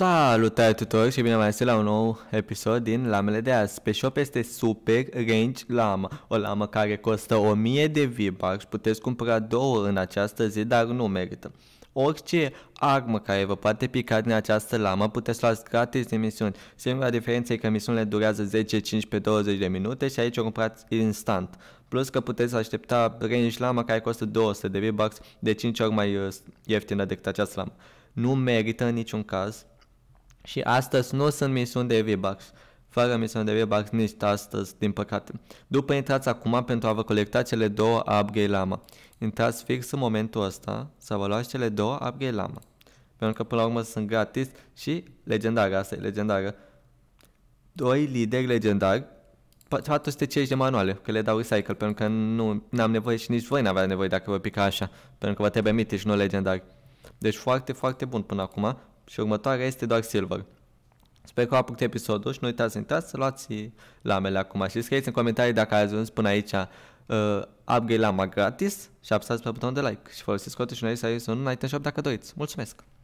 Salutare tuturor și bine v-am la un nou episod din Lamele de azi. Pe shop este Super Range Lama, o lamă care costă 1000 de V-Bucks, puteți cumpăra două în această zi, dar nu merită. Orice armă care vă poate pica din această lamă puteți luați gratis din misiuni. Singura diferență e că misiunile durează 10, 15, 20 de minute și aici o cumpărați instant. Plus că puteți aștepta range lama care costă 200 de V-Bucks de 5 ori mai uh, ieftină decât această lamă. Nu merită în niciun caz și astăzi nu sunt misiuni de V-Bucks. Fără misiuni de V-Bucks nici astăzi, din păcate. După intrați acum pentru a vă colecta cele două upgrade lama. Intrați fix în momentul ăsta să vă luați cele două upgrade lama. Pentru că până la urmă sunt gratis și legendară, asta e legendară. Doi lideri legendari 450 de manuale, că le dau recycle, pentru că nu am nevoie și nici voi n-avea nevoie dacă vă pica așa, pentru că vă trebuie mitici, nu legendar. Deci foarte, foarte bun până acum, și următoarea este doar silver. Sper că v-a plăcut episodul și nu uitați să intrați să luați lamele acum și scrieți în comentarii dacă ați ajuns până aici uh, upgrade lama gratis și apăsați pe butonul de like și folosiți codul și noi să ies un item shop dacă doriți. Mulțumesc!